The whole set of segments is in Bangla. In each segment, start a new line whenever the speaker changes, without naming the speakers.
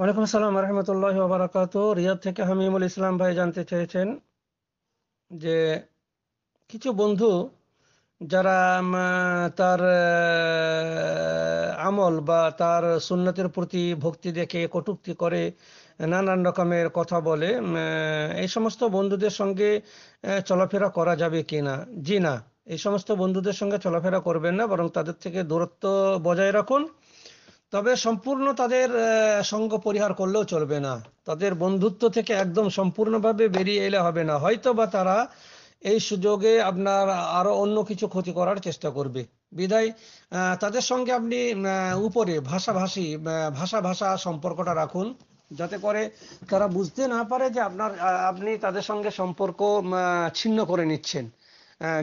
ওয়ালাইকুম আসসালাম রহমতুল্লাহ ওবরাকাত রিয়াদ থেকে হামিমুল ইসলাম ভাই জানতে চেয়েছেন যে কিছু বন্ধু যারা তার আমল বা তার সুন্নতের প্রতি ভক্তি দেখে কটুক্তি করে নানান রকমের কথা বলে এই সমস্ত বন্ধুদের সঙ্গে চলাফেরা করা যাবে কি না জি না এই সমস্ত বন্ধুদের সঙ্গে চলাফেরা করবেন না বরং তাদের থেকে দূরত্ব বজায় রাখুন তবে সম্পূর্ণ তাদের সঙ্গ পরিহার করলেও চলবে না তাদের বন্ধুত্ব থেকে একদম সম্পূর্ণভাবে বেরিয়ে এলে হবে না হয়তো বা তারা এই সুযোগে আপনার আরো অন্য কিছু ক্ষতি করার চেষ্টা করবে বিদায় তাদের সঙ্গে আপনি উপরে ভাষাভাষী ভাষা ভাষা সম্পর্কটা রাখুন যাতে করে তারা বুঝতে না পারে যে আপনার আপনি তাদের সঙ্গে সম্পর্ক ছিন্ন করে নিচ্ছেন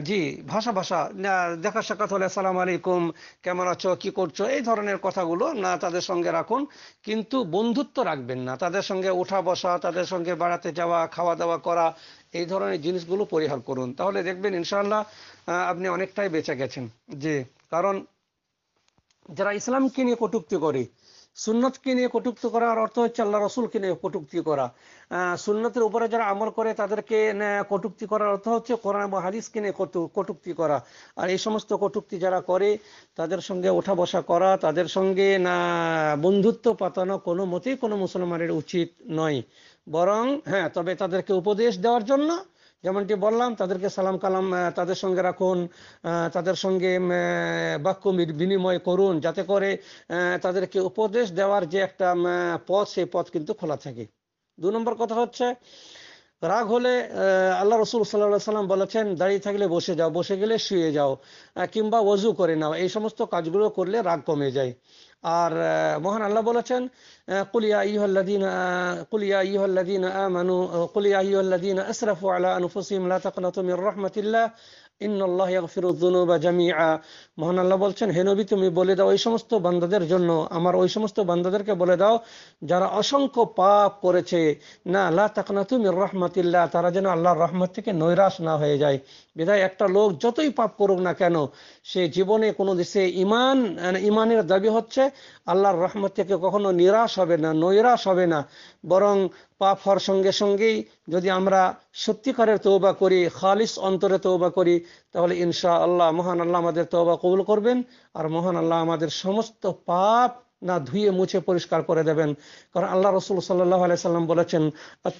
জি ভাষা ভাষা দেখা সাক্ষাৎ হলে সালাম আলাইকুম কেমন আছো কি করছো এই ধরনের কথাগুলো না তাদের সঙ্গে রাখুন কিন্তু বন্ধুত্ব রাখবেন না তাদের সঙ্গে ওঠা বসা তাদের সঙ্গে বেড়াতে যাওয়া খাওয়া দাওয়া করা এই ধরনের জিনিসগুলো পরিহার করুন তাহলে দেখবেন ইনশাল্লাহ আপনি অনেকটাই বেঁচে গেছেন জি কারণ যারা ইসলামকে নিয়ে কটুক্তি করে সুন্নতকে নিয়ে কটুক্তি করার অর্থ হচ্ছে আল্লাহ রসুলকে নিয়ে কটুক্তি করা সুন্নতের উপরে যারা আমল করে তাদেরকে কটুক্তি করার অর্থ হচ্ছে কোরআন এবং হাদিসকে নিয়ে কটুক্তি করা আর এই সমস্ত কটুক্তি যারা করে তাদের সঙ্গে ওঠা বসা করা তাদের সঙ্গে না বন্ধুত্ব পাতানো কোনো মতেই কোনো মুসলমানের উচিত নয় বরং হ্যাঁ তবে তাদেরকে উপদেশ দেওয়ার জন্য যেমনটি বললাম তাদেরকে সালাম কালাম তাদের সঙ্গে রাখুন তাদের সঙ্গে বাক্য বিনিময় করুন যাতে করে তাদেরকে উপদেশ দেওয়ার যে একটা পথ সেই পথ কিন্তু খোলা থাকে দু নম্বর কথা হচ্ছে রাগ হলে আল্লাহ রসুল সাল্লাহ সাল্লাম বলেছেন দাঁড়িয়ে থাকলে বসে যাও বসে গেলে শুয়ে যাও কিংবা ওজু করে নাও এই সমস্ত কাজগুলো করলে রাগ কমে যায় আর মহান আল্লাহ বলেছেন বলছেন তুমি বলে দাও ওই সমস্ত বান্দাদের জন্য আমার ওই সমস্ত বান্দাদেরকে বলে দাও যারা অসংখ্য পাপ করেছে না লা তাকনাতু তারা যেন আল্লাহর রহমত থেকে নৈরাশ না হয়ে যায় বিধায় একটা লোক যতই পাপ করুক না কেন সে জীবনে কোনো দেশে ইমান মানে ইমানের দাবি হচ্ছে আল্লাহর রহমত থেকে কখনো নিরাশ হবে না নৈরাশ হবে না বরং পাপ হওয়ার সঙ্গে সঙ্গেই যদি আমরা সত্যিকারের তৌবা করি খালিস অন্তরে তৌবা করি তাহলে ইনশা আল্লাহ মহান আল্লাহ আমাদের তৌবা কবুল করবেন আর মহান আল্লাহ আমাদের সমস্ত পাপ না ধুয়ে মুছে পরিষ্কার করে দেবেন কারণ আল্লাহ রসুল সাল্লাহ আলাইসাল্লাম বলেছেন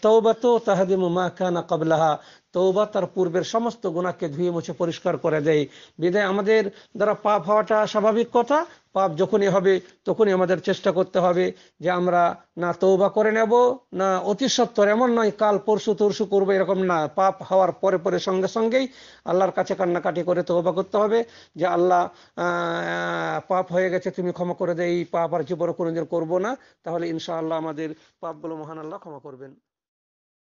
তৌবা তো তাহাদিমা মা কাবলাহা তৌবা তার পূর্বের সমস্ত গুণাকে ধুয়ে মুছে পরিষ্কার করে দেয় বিদায় আমাদের দ্বারা পাপ হওয়াটা স্বাভাবিক কথা পাপ যখনই হবে তখনই আমাদের চেষ্টা করতে হবে যে আমরা না তৌবা করে নেব না অতি সত্তর এমন নয় কাল পরশু তরশু করবো এরকম না পাপ হওয়ার পরে পরে সঙ্গে সঙ্গেই আল্লাহর কাছে কান্নাকাটি করে তৌবা করতে হবে যে আল্লাহ পাপ হয়ে গেছে তুমি ক্ষমা করে দেয় এই পাপ আর জীবনে কোনোদিন করবো না তাহলে ইনশাআল্লাহ আমাদের পাপগুলো মহান আল্লাহ ক্ষমা করবেন